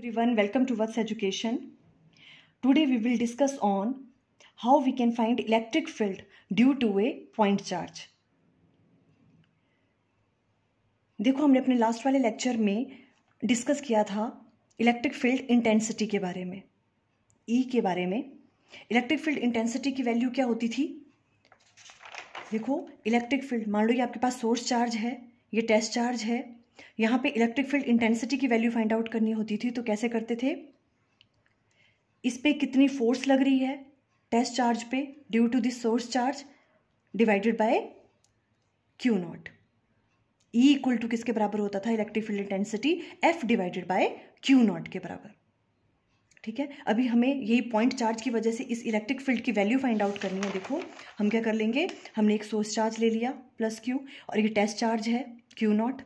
everyone welcome to what's education today we will discuss on how we can find electric field due to a point charge देखो हमने अपने last वाले lecture में discuss किया था electric field intensity के बारे में ई e के बारे में इलेक्ट्रिक फील्ड इंटेंसिटी की वैल्यू क्या होती थी देखो इलेक्ट्रिक फील्ड मान लो ये आपके पास सोर्स चार्ज है ये टेस्ट चार्ज है यहाँ पे इलेक्ट्रिक फील्ड इंटेंसिटी की वैल्यू फाइंड आउट करनी होती थी तो कैसे करते थे इस पर कितनी फोर्स लग रही है टेस्ट चार्ज पे due to this source charge divided by Q naught E equal to किसके बराबर होता था electric field intensity F divided by Q naught के बराबर ठीक है अभी हमें यही पॉइंट चार्ज की वजह से इस इलेक्ट्रिक फील्ड की वैल्यू फाइंड आउट करनी है देखो हम क्या कर लेंगे हमने एक सोर्स चार्ज ले लिया प्लस क्यू और ये टेस्ट चार्ज है क्यू नॉट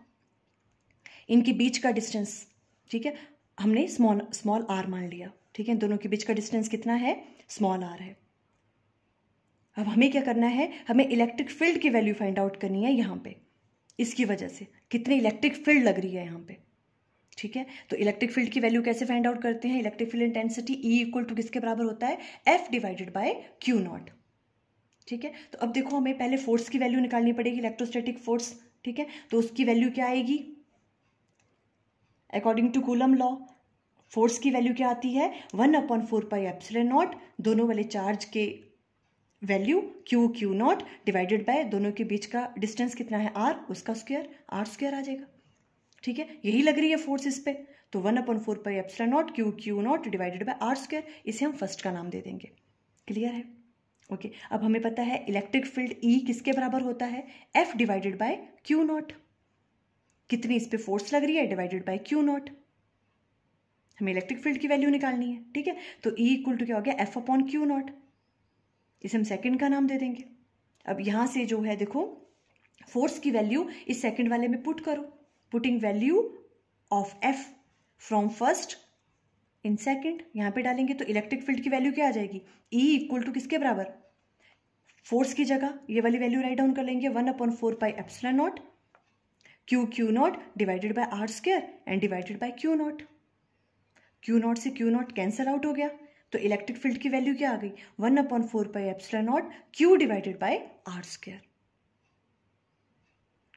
इनके बीच का डिस्टेंस ठीक है हमने स्मॉल स्मॉल आर मान लिया ठीक है दोनों के बीच का डिस्टेंस कितना है स्मॉल आर है अब हमें क्या करना है हमें इलेक्ट्रिक फील्ड की वैल्यू फाइंड आउट करनी है यहाँ पे इसकी वजह से कितनी इलेक्ट्रिक फील्ड लग रही है यहाँ पे ठीक है तो इलेक्ट्रिक फील्ड की वैल्यू कैसे फाइंड आउट करते हैं electric field intensity E equal to किसके बराबर होता है F divided by Q naught ठीक है तो अब देखो हमें पहले फोर्स की वैल्यू निकालनी पड़ेगी इलेक्ट्रोस्टैटिक फोर्स ठीक है तो उसकी वैल्यू क्या आएगी according to Coulomb law force की वैल्यू क्या आती है one upon four pi epsilon naught दोनों वाले चार्ज के value Q Q naught divided by दोनों के बीच का डिस्टेंस कितना है आर उसका स्क्वायर आर स्क्वायर आ जाएगा ठीक है यही लग रही है फोर्स इस पर तो one upon four pi epsilon naught Q Q naught divided by R square इसे हम फर्स्ट का नाम दे देंगे क्लियर है ओके okay, अब हमें पता है इलेक्ट्रिक फील्ड ई किसके बराबर होता है F divided by Q naught कितनी इस पर फोर्स लग रही है डिवाइडेड बाई क्यू नॉट हमें इलेक्ट्रिक फील्ड की वैल्यू निकालनी है ठीक है तो ई इक्वल टू क्या हो गया एफ अपॉन क्यू नॉट इसे हम सेकंड का नाम दे देंगे अब यहां से जो है देखो फोर्स की वैल्यू इस सेकेंड वाले में पुट करो putting value of F from first in second यहां पे डालेंगे तो इलेक्ट्रिक फील्ड की वैल्यू क्या आ जाएगी ई इक्वल टू किसके बराबर फोर्स की जगह ये वाली वैल्यू राइट डाउन कर लेंगे one upon four pi epsilon naught Q Q naught divided by R square and divided by Q naught Q naught से क्यू नॉट कैंसल आउट हो गया तो इलेक्ट्रिक फील्ड की वैल्यू क्या आ गई one upon four pi epsilon naught Q divided by R square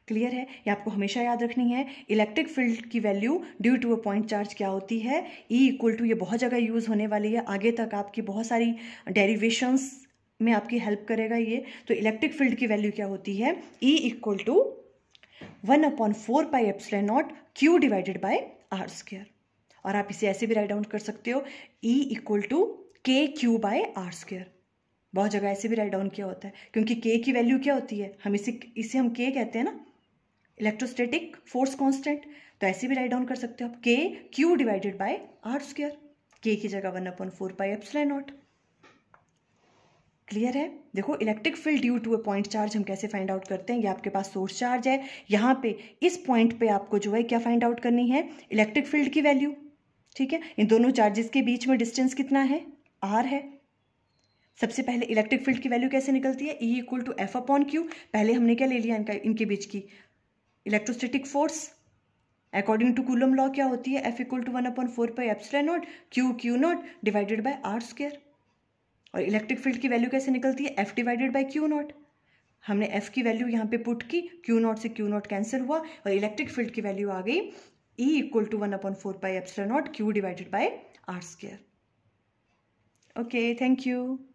clear है ये आपको हमेशा याद रखनी है इलेक्ट्रिक फील्ड की value due to a point charge क्या होती है ई इक्वल टू ये बहुत जगह यूज़ होने वाली है आगे तक आपकी बहुत सारी डेरिवेशंस में आपकी हेल्प करेगा ये तो इलेक्ट्रिक फील्ड की वैल्यू क्या होती है E equal to one upon four pi epsilon naught Q divided by R square और आप इसे ऐसे भी राइट डाउन कर सकते हो E equal to K Q by R square बहुत जगह ऐसे भी राइट डाउन किया होता है क्योंकि के की वैल्यू क्या होती है हम इसे इसे हम के कहते हैं ना इलेक्ट्रोस्टैटिक फोर्स कांस्टेंट तो ऐसे भी राइट डाउन कर सकते हो आप K Q divided by R square K की जगह one upon four pi epsilon naught clear है देखो electric field due to a point charge हम कैसे फाइंड आउट करते हैं ये आपके पास सोर्स चार्ज है यहाँ पे इस पॉइंट पे आपको जो है क्या फाइंड आउट करनी है इलेक्ट्रिक फील्ड की वैल्यू ठीक है इन दोनों चार्जेस के बीच में डिस्टेंस कितना है आर है सबसे पहले इलेक्ट्रिक फील्ड की वैल्यू कैसे निकलती है E equal to F upon Q पहले हमने क्या ले लिया इनका इनके बीच की electrostatic force according to Coulomb law क्या होती है F equal to one upon four pi epsilon naught Q Q naught divided by R square और इलेक्ट्रिक फील्ड की वैल्यू कैसे निकलती है F divided by Q naught हमने एफ की वैल्यू यहाँ पे पुट की क्यू नॉट से क्यू नॉट कैंसिल हुआ और इलेक्ट्रिक फील्ड की वैल्यू आ गई E equal to one upon four pi epsilon naught Q divided by R square okay thank you